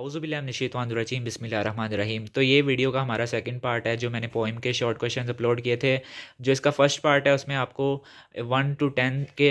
आउज़बिल्लाशीतवानरजीम रहीम तो ये वीडियो का हमारा सेकंड पार्ट है जो मैंने पोइम के शॉर्ट क्वेश्चन अपलोड किए थे जो इसका फर्स्ट पार्ट है उसमें आपको वन टू टेन के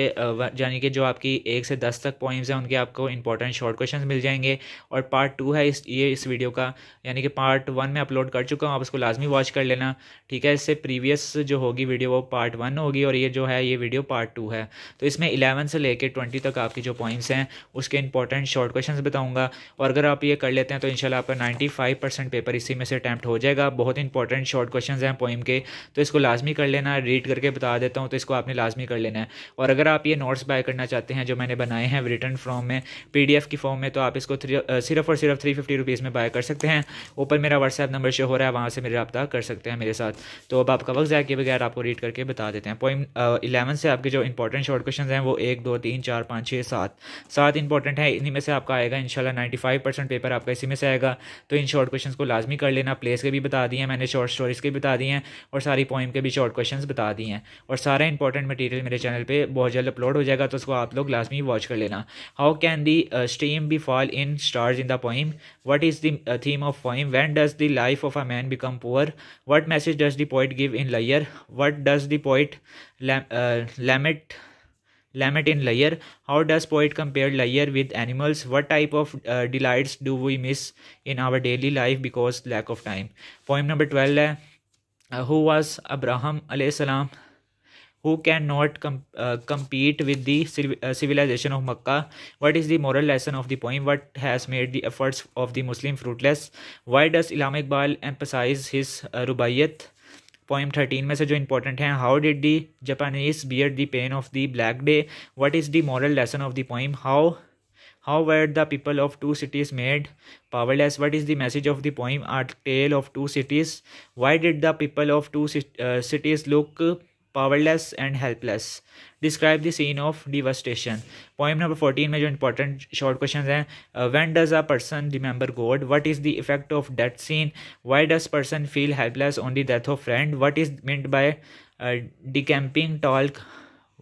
यानी कि जो आपकी एक से दस तक पोइम्स हैं उनके आपको इंपॉर्टेंट शॉर्ट क्वेश्चन मिल जाएंगे और पार्ट टू है इस ये इस वीडियो का यानी कि पार्ट वन में अपलोड कर चुका हूँ आप उसको लाजमी वॉच कर लेना ठीक है इससे प्रीवियस जो होगी वीडियो वो पार्ट वन होगी और ये जो है ये वीडियो पार्ट टू है तो इसमें इलेवन से लेकर ट्वेंटी तक आपकी जो पॉइंट्स हैं उसके इंपॉर्टेंट शॉर्ट क्वेश्चन बताऊँगा और अगर आप ये कर लेते हैं तो इंशाल्लाह आपका 95 परसेंट पेपर इसी में से अटैम्प्ट हो जाएगा बहुत इंपॉर्टेंट शॉर्ट क्वेश्चन हैं पोइम के तो इसको लाजमी कर लेना रीड करके बता देता हूँ तो इसको आपने लाजमी कर लेना है और अगर आप ये नोट्स बाय करना चाहते हैं जो मैंने बनाए हैं रिटर्न फॉर्म में पी की फॉर्म में तो आप इसको सिर्फ और सिर्फ थ्री फिफ्टी में बाय कर सकते हैं ऊपर मेरा व्हाट्सएप नंबर शो हो रहा है वहाँ से मेरे रब्ता कर सकते हैं मेरे साथ तो अब आपका वक्त जाए के बगैर आपको रीड करके बता देते हैं पोइम इलेवन से आपके जो इंपॉर्टेंट शॉर्ट क्वेश्चन हैं वो एक दो तीन चार पाँच छः सात सात इंपॉर्टेंट है इन्हीं में से आपका आएगा इनशाला ninety five percent paper paper आपका इसी में से आएगा तो इन शॉर्ट क्वेश्चन को लाजमी कर लेना प्लेस के भी बता दिए हैं मैंने शॉर्ट स्टोरीज़ के भी बता दिए हैं और सारी पॉइंट के भी शॉर्ट क्वेश्चन बता दिए हैं और सारा इंपॉर्टेंट मटीरियल मेरे चैनल पर बहुत जल्द अपलोड हो जाएगा तो उसको आप लोग लाजमी वॉच कर लेना how can the stream be fall in stars in the poem what is the theme of poem when does the life of a man become poor what message does the point give in layer what does the point limit Limit in layer. How does poet compare layer with animals? What type of uh, delights do we miss in our daily life because lack of time? Poem number 12 uh, Who was Abraham alayhi Who cannot com uh, compete with the civ uh, civilization of Makkah? What is the moral lesson of the poem? What has made the efforts of the Muslim fruitless? Why does Imam Iqbal emphasize his uh, rubaiyat? Poem thirteen में से जो important हैं how did the Japanese bear the pain of the black day what is the moral lesson of the poem how How were the people of two cities made powerless? What is the message of the poem A Tale of Two Cities? Why did the people of two uh, cities look powerless and helpless describe the scene of devastation poem number 14 Major important short questions हैं uh, when does a person remember god what is the effect of death scene why does person feel helpless on the death of friend what is meant by uh, decamping talk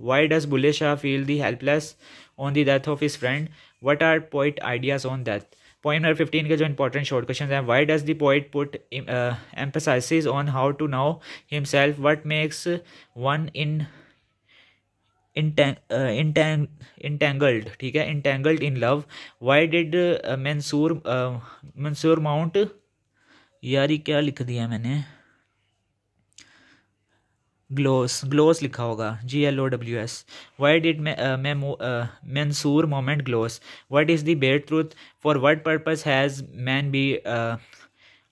why does bulesha feel the helpless on the death of his friend what are poet ideas on death point number fifteen के जो important short question हैं why does the point put emphasis on how to know himself what makes one in entangled ठीक है entangled in love why did Mansur Mansur mount यारी क्या लिख दिया मैंने ग्लोस ग्लोस लिखा होगा G L O W S why did Mansur moment gallows what is the bed truth for what purpose has man be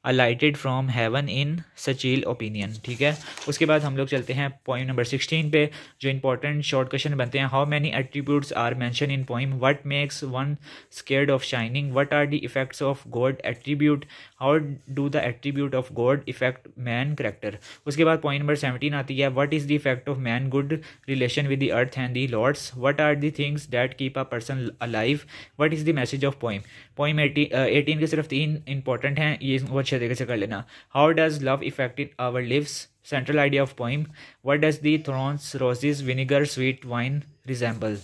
अलाइटेड from heaven in सचील opinion ठीक है उसके बाद हम लोग चलते हैं पॉइंट नंबर सिक्सटीन पे जो इंपॉर्टेंट शॉर्ट क्वेश्चन बनते हैं how many attributes are mention in poem what makes one scared of shining what are the effects of God attribute how do the attribute of God effect man character उसके बाद point number seventeen आती है what is the effect of man good relation with the earth and the lords what are the things that keep a person alive what is the message of poem poem eighteen के सिर्फ तीन important हैं ये वो अच्छे तरीके से कर लेना how does love effect in our lives central idea of poem what does the thorns roses vinegar sweet wine resemble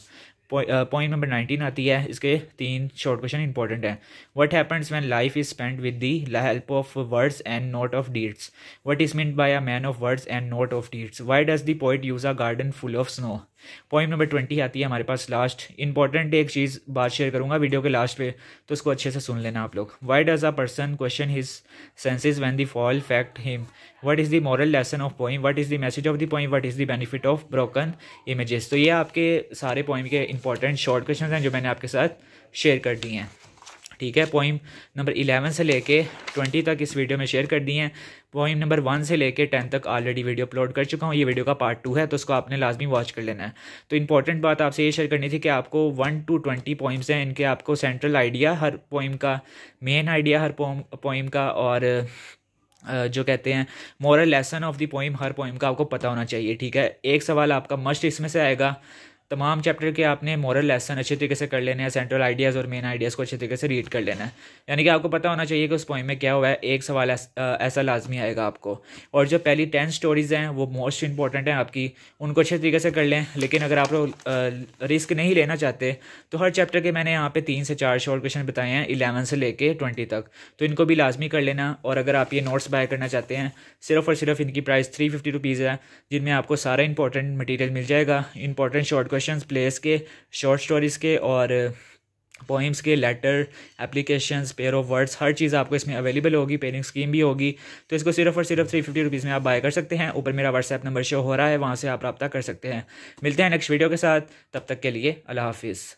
point number nineteen आती है इसके तीन शॉर्ट क्वेश्चन इंपॉर्टेंट हैं what happens when life is spend with the help of words and not of deeds what is mean by a man of words and not of deeds why does the point use a garden full of snow point number twenty आती है हमारे पास last important एक चीज़ बात share करूंगा video के last पे तो उसको अच्छे से सुन लेना आप लोग why does a person question his senses when the fall fact him what is the moral lesson of point what is the message of the point what is the benefit of broken images तो ये आपके सारे point के important short question हैं जो मैंने आपके साथ शेयर कर दिए हैं ठीक है पोइम नंबर इलेवन से लेके ट्वेंटी तक इस वीडियो में शेयर कर दी हैं पोइम नंबर वन से लेके टेन तक ऑलरेडी वीडियो अपलोड कर चुका हूँ ये वीडियो का पार्ट टू है तो उसको आपने लाजमी वॉच कर लेना है तो इंपॉर्टेंट बात आपसे ये शेयर करनी थी कि आपको वन टू ट्वेंटी पोइम्स हैं इनके आपको सेंट्रल आइडिया हर पोइम का मेन आइडिया हर पोइम का और जो कहते हैं moral lesson of the poem हर पोइम का आपको पता होना चाहिए ठीक है एक सवाल आपका मस्ट इसमें से आएगा तमाम चैप्टर के आपने मॉरल लेसन अच्छे तरीके से कर लेने हैं सेंट्रल आइडियाज़ और मेन आइडियाज़ को अच्छे तरीके से रीड कर लेना है यानी कि आपको पता होना चाहिए कि उस पॉइंट में क्या हुआ है एक सवाल ऐसा लाजमी आएगा आपको और जो पहली टेन स्टोरीज़ हैं वो मोस्ट इंपॉर्टेंट हैं आपकी उनको अच्छे तरीके से कर लें लेकिन अगर आप लोग रिस्क नहीं लेना चाहते तो हर चैप्टर के मैंने यहाँ पर तीन से चार शॉर्ट क्वेश्चन बताए हैं इलेवन से लेके ट्वेंटी तक तो इनको भी लाजमी कर लेना और अगर आप ये नोट्स बाय करना चाहते हैं सिर्फ और सिर्फ इनकी प्राइस थ्री फिफ्टी रुपीज़ है जिनमें आपको सारा इंपॉर्टेंट मटीरियल मिल जाएगा इंपॉर्टेंट शॉर्ट क्वेश्चन प्लेस के शॉर्ट स्टोरीज़ के और पोइम्स uh, के letter applications pair of words हर चीज़ आपको इसमें अवेलेबल होगी पेरिंग स्कीम भी होगी तो इसको सिर्फ और सिर्फ थ्री फिफ्टी रुपीज़ में आप बाय कर सकते हैं ऊपर मेरा व्हाट्सएप नंबर शो हो रहा है वहाँ से आप रब्ता कर सकते हैं मिलते हैं नेक्स्ट वीडियो के साथ तब तक के लिए अल्लाह हाफिज़